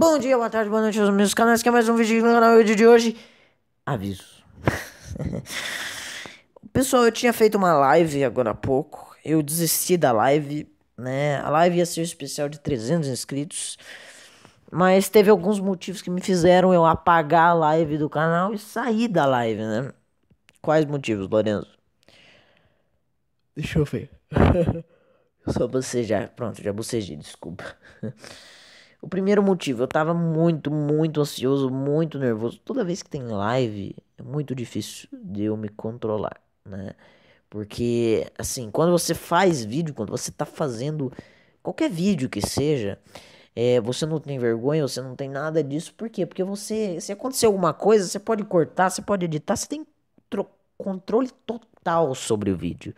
Bom dia, boa tarde, boa noite aos meus canais, que é mais um vídeo no canal vídeo de hoje. Aviso. Pessoal, eu tinha feito uma live agora há pouco. Eu desisti da live, né? A live ia ser um especial de 300 inscritos. Mas teve alguns motivos que me fizeram eu apagar a live do canal e sair da live, né? Quais motivos, Lorenzo? Deixa eu ver. Só bocejar. Pronto, já bocejei, desculpa. O primeiro motivo, eu tava muito, muito ansioso, muito nervoso. Toda vez que tem live, é muito difícil de eu me controlar, né? Porque, assim, quando você faz vídeo, quando você tá fazendo qualquer vídeo que seja, é, você não tem vergonha, você não tem nada disso. Por quê? Porque você, se acontecer alguma coisa, você pode cortar, você pode editar, você tem controle total sobre o vídeo.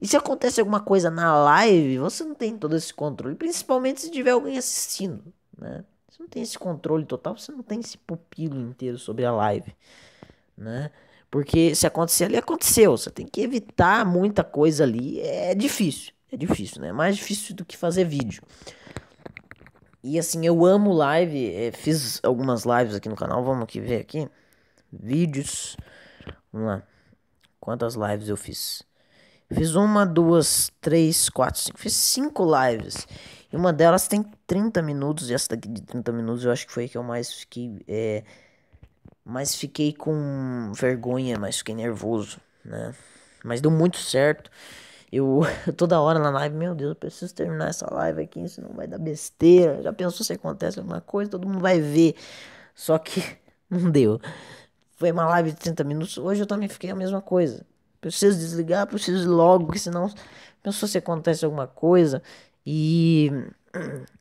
E se acontece alguma coisa na live, você não tem todo esse controle, principalmente se tiver alguém assistindo, né? Você não tem esse controle total, você não tem esse pupilo inteiro sobre a live, né? Porque se acontecer ali, aconteceu. Você tem que evitar muita coisa ali. É difícil, é difícil, né? É mais difícil do que fazer vídeo. E assim, eu amo live. É, fiz algumas lives aqui no canal. Vamos aqui ver aqui. Vídeos. Vamos lá. Quantas lives eu fiz? Fiz uma, duas, três, quatro, cinco. Fiz cinco lives. E uma delas tem 30 minutos. E essa daqui de 30 minutos eu acho que foi a que eu mais fiquei. É, mais fiquei com vergonha, mas fiquei nervoso, né? Mas deu muito certo. Eu toda hora na live, meu Deus, eu preciso terminar essa live aqui, senão vai dar besteira. Já pensou se acontece alguma coisa, todo mundo vai ver. Só que não deu. Foi uma live de 30 minutos. Hoje eu também fiquei a mesma coisa. Preciso desligar, preciso ir logo, porque senão pensou se acontece alguma coisa e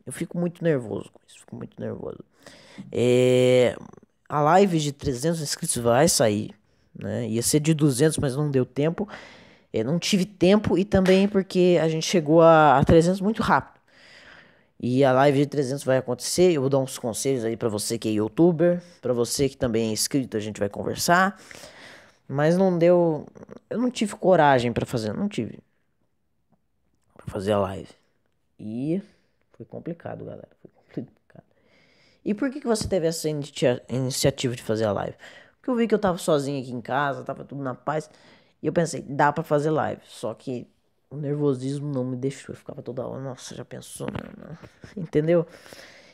eu fico muito nervoso com isso, fico muito nervoso. É, a live de 300 inscritos vai sair, né? Ia ser de 200, mas não deu tempo. Eu é, não tive tempo e também porque a gente chegou a, a 300 muito rápido. E a live de 300 vai acontecer. Eu vou dar uns conselhos aí para você que é youtuber, para você que também é inscrito, a gente vai conversar. Mas não deu. Eu não tive coragem para fazer, não tive. Pra fazer a live. E foi complicado, galera. Foi complicado. E por que, que você teve essa iniciativa de fazer a live? Porque eu vi que eu tava sozinho aqui em casa, tava tudo na paz. E eu pensei, dá para fazer live. Só que o nervosismo não me deixou. Eu ficava toda hora, nossa, já pensou, não, né, não. entendeu?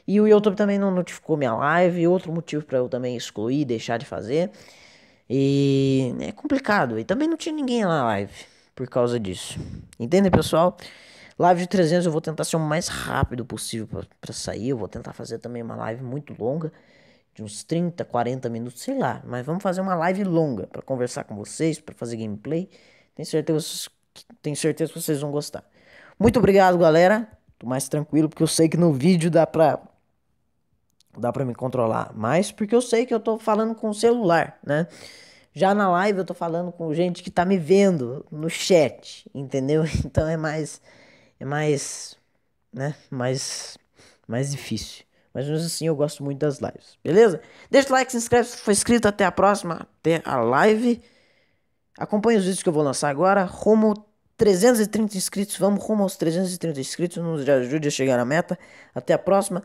E o YouTube também não notificou minha live. Outro motivo para eu também excluir, deixar de fazer. E é complicado. E também não tinha ninguém na live por causa disso. Entende, pessoal? Live de 300 eu vou tentar ser o mais rápido possível para sair. Eu vou tentar fazer também uma live muito longa, de uns 30, 40 minutos, sei lá. Mas vamos fazer uma live longa para conversar com vocês, para fazer gameplay. Tenho certeza, tenho certeza que vocês vão gostar. Muito obrigado, galera. Tô mais tranquilo porque eu sei que no vídeo dá pra dá para me controlar mais, porque eu sei que eu tô falando com o celular, né? Já na live eu tô falando com gente que tá me vendo no chat, entendeu? Então é mais é mais né, mais mais difícil. Mas mesmo assim eu gosto muito das lives, beleza? Deixa o like, se inscreve se for inscrito, até a próxima, até a live. Acompanhe os vídeos que eu vou lançar agora, rumo 330 inscritos, vamos rumo aos 330 inscritos, nos ajude a chegar à meta. Até a próxima.